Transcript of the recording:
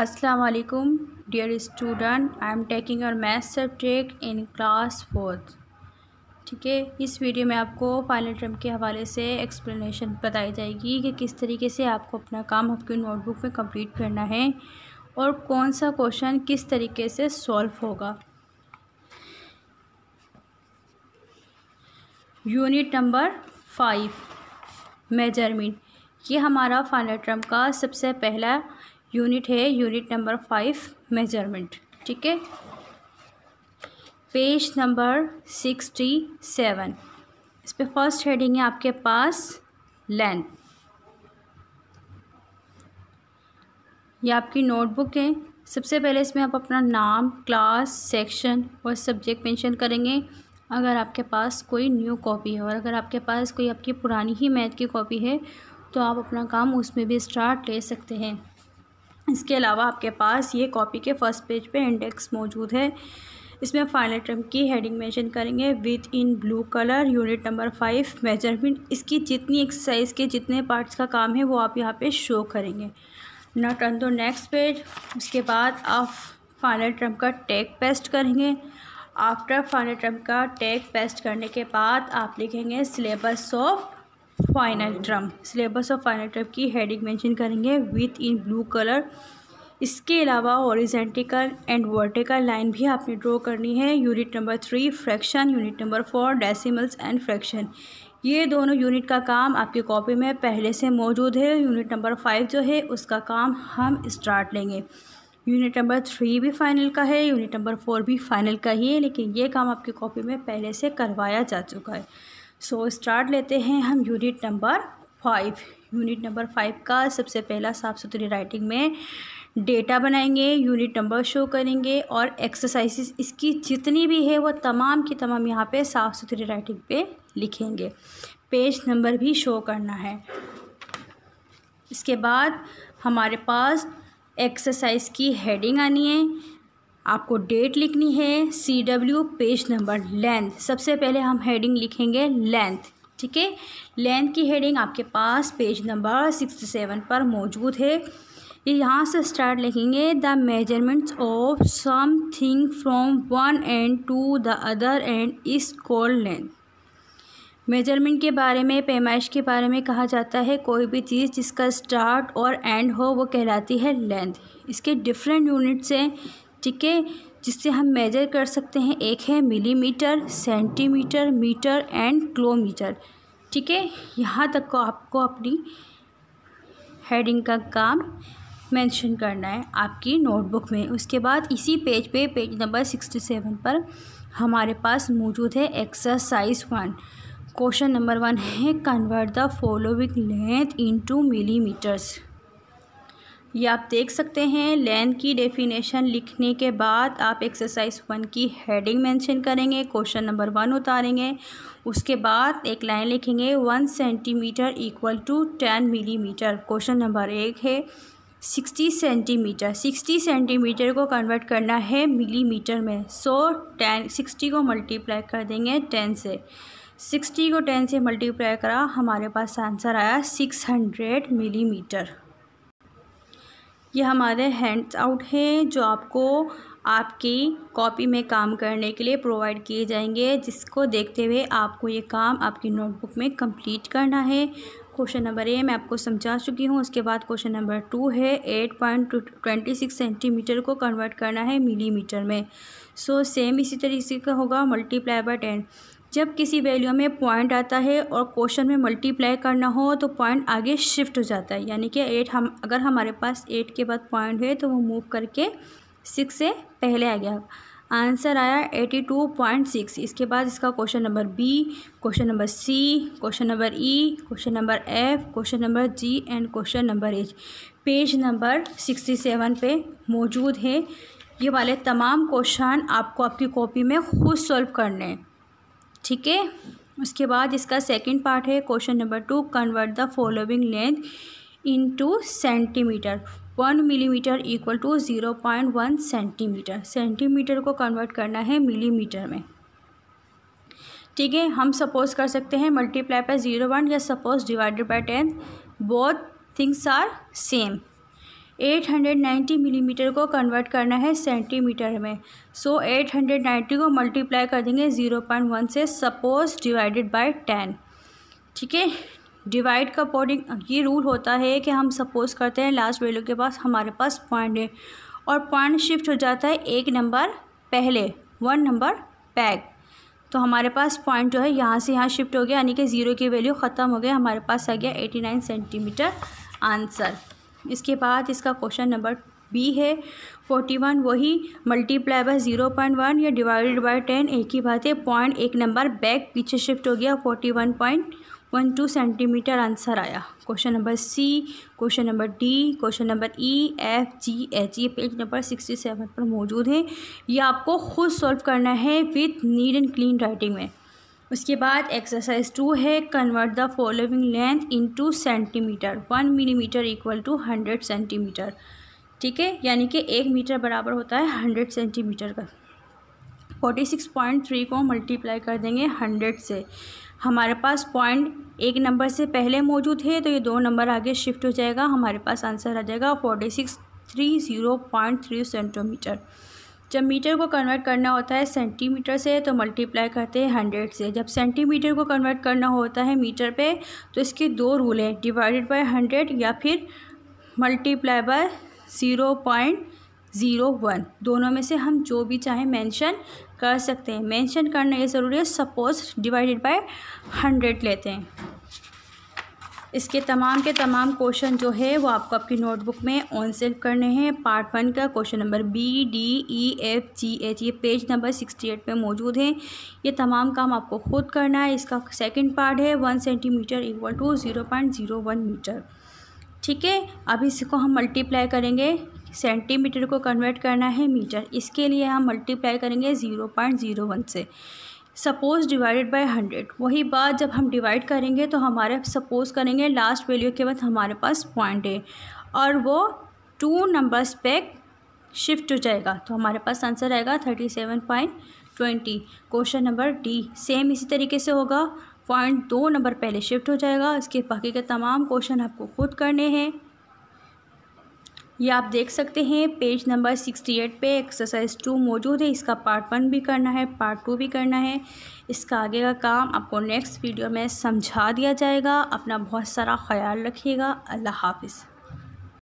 अस्सलाम वालेकुम dear student I am taking your math subject in class fourth ठीक है इस वीडियो में आपको फाइनल टर्म के हवाले से एक्सप्लेनेशन बताई जाएगी कि किस तरीके से आपको अपना काम आपकी नोटबुक में कंप्लीट करना है और कौन सा क्वेश्चन किस तरीके से सॉल्व होगा यूनिट नंबर फाइव मेजरमेंट ये हमारा फाइनल टर्म का सबसे पहला यूनिट है यूनिट नंबर फाइव मेजरमेंट ठीक है पेज नंबर सिक्सटी सेवन इस पर फर्स्ट हेडिंग है आपके पास लेंथ ये आपकी नोटबुक है सबसे पहले इसमें आप अपना नाम क्लास सेक्शन और सब्जेक्ट मेंशन करेंगे अगर आपके पास कोई न्यू कॉपी है और अगर आपके पास कोई आपकी पुरानी ही मैथ की कॉपी है तो आप अपना काम उसमें भी स्टार्ट ले सकते हैं इसके अलावा आपके पास ये कॉपी के फर्स्ट पेज पे इंडेक्स मौजूद है इसमें फाइनल टर्म की हेडिंग मेंशन करेंगे with in blue colour unit number five measurement इसकी जितनी एक्सरसाइज के जितने पार्ट्स का काम है वो आप यहाँ पे शो करेंगे नॉट ऑन दो नेक्स्ट पेज उसके बाद आप फाइनल टर्म का टैग पेस्ट करेंगे आफ्टर फाइनल टर्म का टैग पेस्ट करने के बाद आप लिखेंगे syllabus of final term syllabus of final term की हेडिंग मेंशन करेंगे विथ इन ब्लू कलर इसके अलावा ओरिजेंटिकल एंड वर्टिकल लाइन भी आपने ड्रॉ करनी है unit number three fraction unit number four decimals and fraction ये दोनों यूनिट का काम आपकी कॉपी में पहले से मौजूद है यूनिट नंबर फाइव जो है उसका काम हम स्टार्ट लेंगे यूनिट नंबर थ्री भी फाइनल का है यूनिट नंबर फोर भी फाइनल का ही है लेकिन ये काम आपकी कॉपी में पहले से करवाया जा चुका है सो so, स्टार्ट लेते हैं हम unit number five unit number five का सबसे पहला साफ़ सुथरी राइटिंग में डेटा बनाएंगे यूनिट नंबर शो करेंगे और एक्सरसाइजेस इसकी जितनी भी है वो तमाम की तमाम यहाँ पे साफ़ सुथरी राइटिंग पे लिखेंगे पेज नंबर भी शो करना है इसके बाद हमारे पास एक्सरसाइज की हेडिंग आनी है आपको डेट लिखनी है C W page number length सबसे पहले हम हेडिंग लिखेंगे लेंथ ठीक है लेंथ की हेडिंग आपके पास पेज नंबर सिक्सटी सेवन पर मौजूद है ये यहाँ से स्टार्ट लिखेंगे the measurements of something from one end to the other end is called length measurement के बारे में पैमाइश के बारे में कहा जाता है कोई भी चीज़ जिसका स्टार्ट और एंड हो वो कहलाती है लेंथ इसके डिफरेंट यूनिट्स हैं ठीक है जिससे हम मेजर कर सकते हैं एक है millimetre centimetre metre and kilometre ठीक है यहाँ तक को आपको अपनी हेडिंग का काम मेंशन करना है आपकी नोटबुक में उसके बाद इसी पेज पे पेज नंबर सिक्सटी सेवन पर हमारे पास मौजूद है exercise one question number one है convert the following length into millimetres ये आप देख सकते हैं लेंथ की डेफिनेशन लिखने के बाद आप एक्सरसाइज वन की हेडिंग मेंशन करेंगे क्वेश्चन नंबर वन उतारेंगे उसके बाद एक लाइन लिखेंगे one centimetre equal to ten millimetre question number एक है सिक्सटी सेंटीमीटर सिक्सटी सेंटीमीटर को कन्वर्ट करना है मिलीमीटर में सो टेन सिक्सटी को मल्टीप्लाई कर देंगे टेन से सिक्सटी को टेन से मल्टीप्लाई करा हमारे पास आंसर आया सिक्स हंड्रेड मिलीमीटर ये हमारे हैंड्स आउट हैं जो आपको आपकी कॉपी में काम करने के लिए प्रोवाइड किए जाएंगे जिसको देखते हुए आपको ये काम आपकी नोटबुक में कंप्लीट करना है क्वेश्चन नंबर ए मैं आपको समझा चुकी हूँ उसके बाद क्वेश्चन नंबर टू है eight point twenty six centimetre को कन्वर्ट करना है मिलीमीटर में सो so, सेम इसी तरीके का होगा मल्टीप्लाई बाय टेन जब किसी वैल्यू में पॉइंट आता है और क्वेश्चन में मल्टीप्लाई करना हो तो पॉइंट आगे शिफ्ट हो जाता है यानी कि एट हम अगर हमारे पास एट के बाद पॉइंट है तो वो मूव करके सिक्स से पहले आ गया आंसर आया एटी टू पॉइंट सिक्स इसके बाद इसका question number B question number C question number E e, question number F question number G and question number H page number sixty seven पे मौजूद है ये वाले तमाम क्वेश्चन आपको आपकी कॉपी में खुद सॉल्व करने ठीक है उसके बाद इसका सेकेंड पार्ट है question number two convert the following length to centimetre one millimetre equal to zero point one centimetre centimetre को कन्वर्ट करना है मिलीमीटर में ठीक है हम सपोज कर सकते हैं मल्टीप्लाई बाय ज़ीरो वन या suppose divided by ten both things are same 890 millimetre mm को कन्वर्ट करना है सेंटीमीटर में सो so, 890 को मल्टीप्लाई कर देंगे 0.1 से सपोज डिवाइडेड बाय 10 ठीक है डिवाइड का अकॉर्डिंग ये रूल होता है कि हम सपोज़ करते हैं लास्ट वैल्यू के पास हमारे पास पॉइंट है और पॉइंट शिफ्ट हो जाता है एक नंबर पहले वन नंबर बैग तो हमारे पास पॉइंट जो है यहाँ से यहाँ शिफ्ट हो गया यानी कि ज़ीरो की वैल्यू ख़त्म हो गया हमारे पास आ गया एटी नाइन सेंटीमीटर आंसर इसके बाद इसका क्वेश्चन नंबर बी है फोर्टी वन वही multiply by zero point one या डिवाइडेड बाय टेन एक ही बात है पॉइंट एक नंबर बैक पीछे शिफ्ट हो गया forty one point one two centimetre answer आया question number C question number D question number E F G H ये पेज नंबर सिक्सटी सेवन पर मौजूद है ये आपको खुद सॉल्व करना है with neat and clean writing में उसके बाद एक्सरसाइज टू है convert the following length into centimetre one millimetre equal to hundred centimetre ठीक है यानी कि एक मीटर बराबर होता है हंड्रेड सेंटीमीटर का फोर्टी सिक्स पॉइंट थ्री को मल्टीप्लाई कर देंगे हंड्रेड से हमारे पास पॉइंट एक नंबर से पहले मौजूद है तो ये दो नंबर आगे शिफ्ट हो जाएगा हमारे पास आंसर आ जाएगा forty six three zero point three centimetre जब मीटर को कन्वर्ट करना होता है सेंटीमीटर से तो मल्टीप्लाई करते हैं हंड्रेड से जब सेंटीमीटर को कन्वर्ट करना होता है मीटर पे तो इसके दो रूल हैं डिवाइडेड बाय हंड्रेड या फिर multiply by zero point zero one दोनों में से हम जो भी चाहें मेंशन कर सकते हैं मेंशन करना ये ज़रूरी है सपोज डिवाइडेड बाय हंड्रेड लेते हैं इसके तमाम के तमाम क्वेश्चन जो है वो आपको आपकी नोटबुक में ऑन सेव करने हैं पार्ट वन का question number B D E F G H ये पेज नंबर सिक्सटी एट में मौजूद हैं ये तमाम काम आपको खुद करना है इसका सेकंड पार्ट है one centimetre equal to zero point zero one metre ठीक है अब इसको हम मल्टीप्लाई करेंगे सेंटीमीटर को कन्वर्ट करना है मीटर इसके लिए हम मल्टीप्लाई करेंगे ज़ीरो पॉइंट ज़ीरो वन से सपोज़ डिवाइडेड बाय हंड्रेड वही बात जब हम डिवाइड करेंगे तो हमारे सपोज़ करेंगे लास्ट वैल्यू के बाद हमारे पास पॉइंट है और वो टू नंबर्स पे शिफ्ट हो जाएगा तो हमारे पास आंसर आएगा thirty seven point twenty question number D same इसी तरीके से होगा पॉइंट दो नंबर पहले शिफ्ट हो जाएगा इसके बाकी के तमाम क्वेश्चन आपको खुद करने हैं ये आप देख सकते हैं पेज नंबर सिक्सटी एट पर एक्सरसाइज टू मौजूद है इसका पार्ट वन भी करना है पार्ट टू भी करना है इसका आगे का काम आपको नेक्स्ट वीडियो में समझा दिया जाएगा अपना बहुत सारा ख्याल रखिएगा अल्लाह हाफिज़